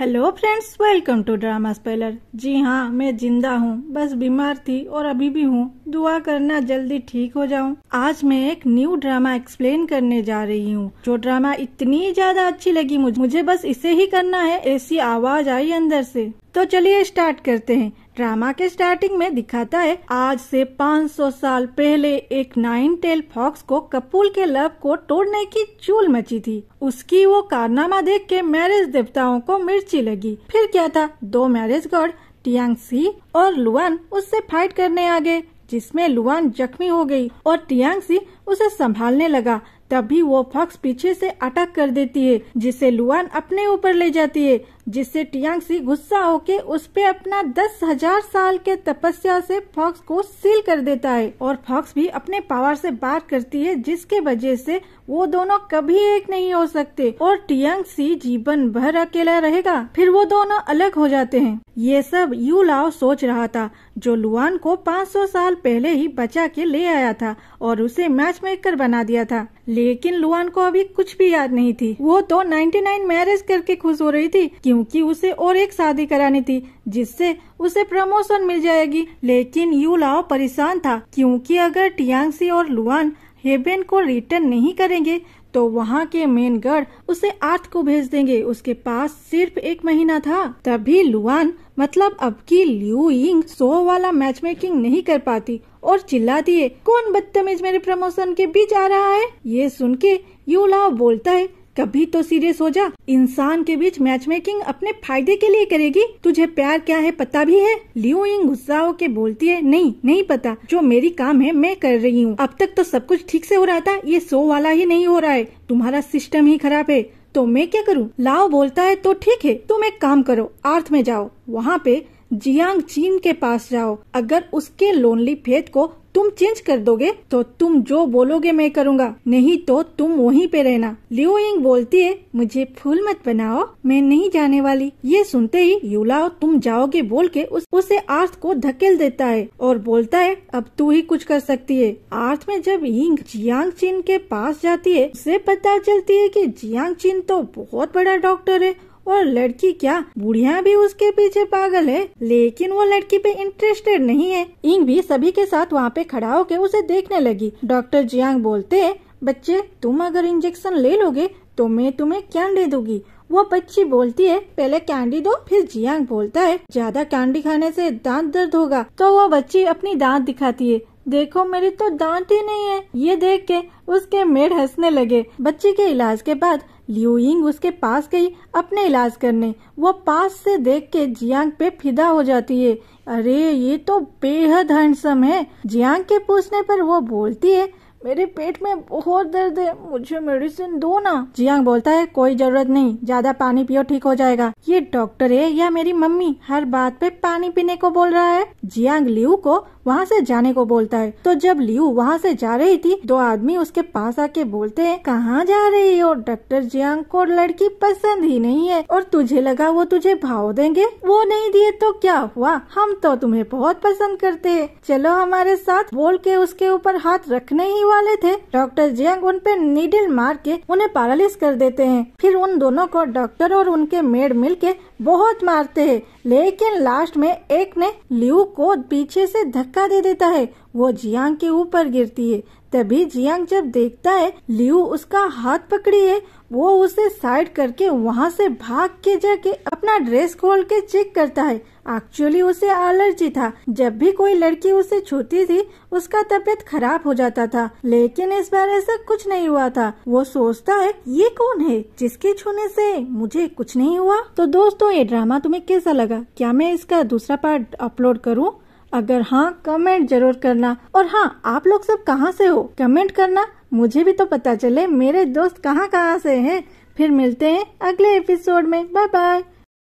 hello friends welcome to drama speller जी हाँ मैं जिंदा हूँ बस बीमार थी और अभी भी हूँ दुआ करना जल्दी ठीक हो जाऊँ आज मैं एक न्यू ड्रामा एक्सप्लेन करने जा रही हूँ जो ड्रामा इतनी ज्यादा अच्छी लगी मुझे मुझे बस इसे ही करना है ऐसी आवाज आई अंदर से तो चलिए स्टार्ट करते हैं ड्रामा के स्टार्टिंग में दिखाता है आज से 500 साल पहले एक नाइन टेल फॉक्स को कपूल के लव को तोड़ने की चूल मची थी उसकी वो कारनामा देख के मैरिज देवताओं को मिर्ची लगी फिर क्या था दो मैरिज गॉड टियांग सी और लुआन उससे फाइट करने आ गए जिसमें लुआन जख्मी हो गई और टियांग सी उसे संभालने लगा तभी वो फॉक्स पीछे से अटक कर देती है जिसे लुआन अपने ऊपर ले जाती है जिससे टियांगसी गुस्सा होकर उस पे अपना दस हजार साल के तपस्या से फॉक्स को सील कर देता है और फॉक्स भी अपने पावर से बात करती है जिसके वजह से वो दोनों कभी एक नहीं हो सकते और टियांग सी जीवन भर अकेला रहेगा फिर वो दोनों अलग हो जाते हैं ये सब यू लाओ सोच रहा था जो लुआन को 500 साल पहले ही बचा के ले आया था और उसे मैच मेकर बना दिया था लेकिन लुआन को अभी कुछ भी याद नहीं थी वो तो 99 मैरिज करके खुश हो रही थी कि क्योंकि उसे और एक शादी करानी थी जिससे उसे प्रमोशन मिल जाएगी लेकिन यू लाओ परेशान था क्योंकि अगर टियांगसी और लुआन हेबेन को रिटर्न नहीं करेंगे तो वहाँ के मेन गर्ड उसे आर्थ को भेज देंगे उसके पास सिर्फ एक महीना था तभी लुआन मतलब अब की लियू इंग सो वाला मैच मेकिंग नहीं कर पाती और चिल्ला दिए कौन बदतमीज मेरे प्रमोशन के बीच आ रहा है ये सुन के यू लाओ बोलता है कभी तो सीरियस हो जा इंसान के बीच मैच मेकिंग अपने फायदे के लिए करेगी तुझे प्यार क्या है पता भी है लियो इंग गुस्सा हो के बोलती है नहीं नहीं पता जो मेरी काम है मैं कर रही हूँ अब तक तो सब कुछ ठीक से हो रहा था ये सो वाला ही नहीं हो रहा है तुम्हारा सिस्टम ही खराब है तो मैं क्या करूँ लाओ बोलता है तो ठीक है तुम एक काम करो आर्थ में जाओ वहाँ पे जियांग चीन के पास जाओ अगर उसके लोनली फेथ को तुम चेंज कर दोगे तो तुम जो बोलोगे मैं करूँगा नहीं तो तुम वहीं पे रहना लियो यिंग बोलती है मुझे फूल मत बनाओ मैं नहीं जाने वाली ये सुनते ही युलाओ तुम जाओगे बोल के उस, उसे आर्थ को धकेल देता है और बोलता है अब तू ही कुछ कर सकती है आर्थ में जब यिंग जियांग चिन के पास जाती है उसे पता चलती है की जियांग चिन तो बहुत बड़ा डॉक्टर है और लड़की क्या बुढ़िया भी उसके पीछे पागल है लेकिन वो लड़की पे इंटरेस्टेड नहीं है इंग भी सभी के साथ वहाँ पे खड़ा होकर उसे देखने लगी डॉक्टर जियांग बोलते है बच्चे तुम अगर इंजेक्शन ले लोगे तो मैं तुम्हें कैंडी दूंगी वो बच्ची बोलती है पहले कैंडी दो फिर जियांग बोलता है ज्यादा कैंडी खाने से दांत दर्द होगा तो वो बच्ची अपनी दांत दिखाती है देखो मेरी तो दांत ही नहीं है ये देख के उसके मेड हंसने लगे बच्चे के इलाज के बाद लियोइंग उसके पास गई अपने इलाज करने वो पास से देख के जियांग पे फिदा हो जाती है अरे ये तो बेहद हैंडसम है जियांग के पूछने पर वो बोलती है मेरे पेट में बहुत दर्द है मुझे मेडिसिन दो ना जियांग बोलता है कोई जरूरत नहीं ज्यादा पानी पियो ठीक हो जाएगा ये डॉक्टर है या मेरी मम्मी हर बात पे पानी पीने को बोल रहा है जियांग लियू को वहाँ से जाने को बोलता है तो जब लियू वहाँ से जा रही थी दो आदमी उसके पास आके बोलते हैं कहाँ जा रही हो डॉक्टर जियांग को लड़की पसंद ही नहीं है और तुझे लगा वो तुझे भाव देंगे वो नहीं दिए तो क्या हुआ हम तो तुम्हें बहुत पसंद करते है चलो हमारे साथ बोल के उसके ऊपर हाथ रखने ही वाले थे डॉक्टर जियांग उन पे नीडल मार के उन्हें पैरालिस कर देते हैं फिर उन दोनों को डॉक्टर और उनके मेड मिल के बहुत मारते हैं लेकिन लास्ट में एक ने लियू को पीछे से धक्का दे देता है वो जियांग के ऊपर गिरती है तभी जियांग जब देखता है लियू उसका हाथ पकड़ी है वो उसे साइड करके वहाँ से भाग के जाके अपना ड्रेस खोल के चेक करता है एक्चुअली उसे एलर्जी था जब भी कोई लड़की उसे छूती थी उसका तबीयत खराब हो जाता था लेकिन इस बार ऐसा कुछ नहीं हुआ था वो सोचता है ये कौन है जिसके छूने से मुझे कुछ नहीं हुआ तो दोस्तों ये ड्रामा तुम्हें कैसा लगा क्या मैं इसका दूसरा पार्ट अपलोड करूँ अगर हाँ कमेंट जरूर करना और हाँ आप लोग सब कहाँ से हो कमेंट करना मुझे भी तो पता चले मेरे दोस्त कहाँ कहाँ से हैं फिर मिलते हैं अगले एपिसोड में बाय बाय